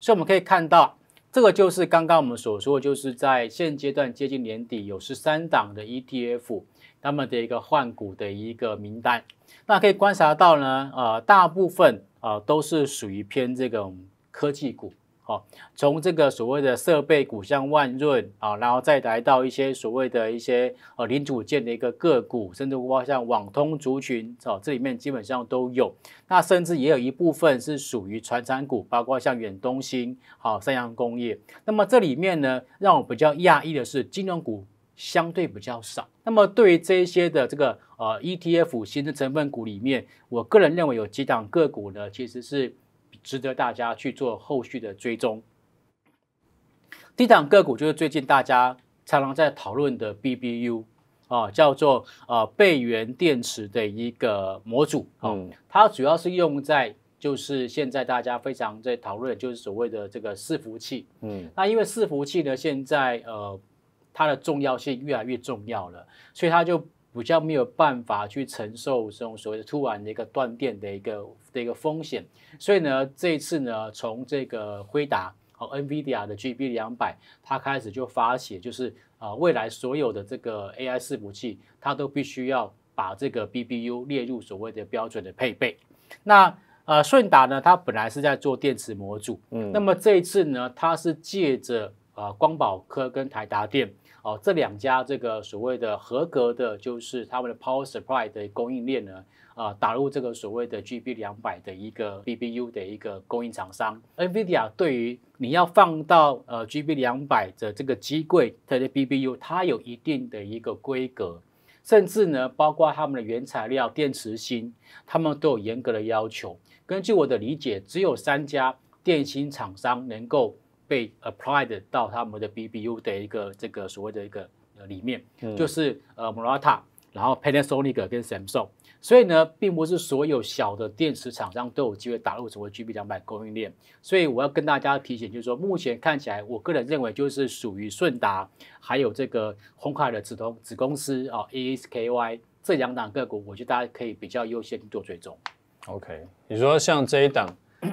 所以我们可以看到，这个就是刚刚我们所说，就是在现阶段接近年底，有十三档的 ETF，他们的一个换股的一个名单。那可以观察到呢，呃，大部分呃都是属于偏这种科技股。哦，从这个所谓的设备股像万润啊，然后再来到一些所谓的一些呃零组件的一个个股，甚至包括像网通族群，哦，这里面基本上都有。那甚至也有一部分是属于传产股，包括像远东新、好三洋工业。那么这里面呢，让我比较讶异的是金融股相对比较少。那么对于这些的这个呃 ETF 新的成分股里面，我个人认为有几档个股呢，其实是。值得大家去做后续的追踪。低档个股就是最近大家常常在讨论的 B B U 啊，叫做呃备源电池的一个模组啊，它主要是用在就是现在大家非常在讨论，就是所谓的这个伺服器。嗯，那因为伺服器呢，现在呃它的重要性越来越重要了，所以它就。比较没有办法去承受这种所谓的突然的一个断电的一个的一个风险，所以呢，这一次呢，从这个辉达和 NVIDIA 的 GB 两百，它开始就发起，就是啊，未来所有的这个 AI 伺服器，它都必须要把这个 BBU 列入所谓的标准的配备。那呃，顺达呢，它本来是在做电池模组，嗯，那么这一次呢，它是借着。啊，光宝科跟台达电哦，这两家这个所谓的合格的，就是他们的 power supply 的供应链呢，啊，打入这个所谓的 GB 两百的一个 BBU 的一个供应厂商。NVIDIA 对于你要放到呃 GB 两百的这个机柜它的 BBU，它有一定的一个规格，甚至呢，包括他们的原材料电池芯，他们都有严格的要求。根据我的理解，只有三家电芯厂商能够。被 applied 到他们的 B B U 的一个这个所谓的一个呃里面，就是呃 m o r a t a 然后 Panasonic 跟 Samsung，所以呢，并不是所有小的电池厂商都有机会打入所谓 G B 两百供应链，所以我要跟大家提醒，就是说目前看起来，我个人认为就是属于顺达，还有这个宏海的子公子公司啊 A S K Y 这两档个股，我觉得大家可以比较优先做追踪。OK，你说像这一档，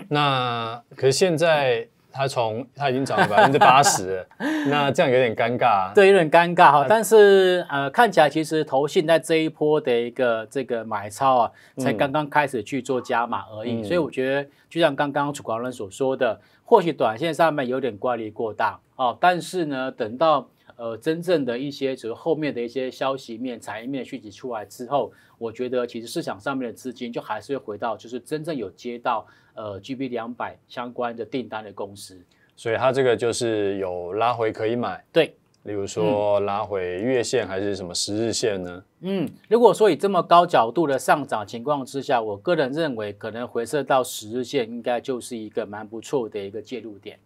那可是现在。它从它已经涨了 百分之八十，那这样有点尴尬。对，有点尴尬哈。但是呃，看起来其实投信在这一波的一个这个买超啊，才刚刚开始去做加码而已。所以我觉得，就像刚刚楚广人所说的，或许短线上面有点获利过大哦，但是呢，等到。呃，真正的一些，就是后面的一些消息面、产业面的讯息出来之后，我觉得其实市场上面的资金就还是会回到，就是真正有接到呃 G B 两百相关的订单的公司。所以它这个就是有拉回可以买。对。例如说拉回月线还是什么十日线呢？嗯，如果说以这么高角度的上涨情况之下，我个人认为可能回撤到十日线应该就是一个蛮不错的一个介入点。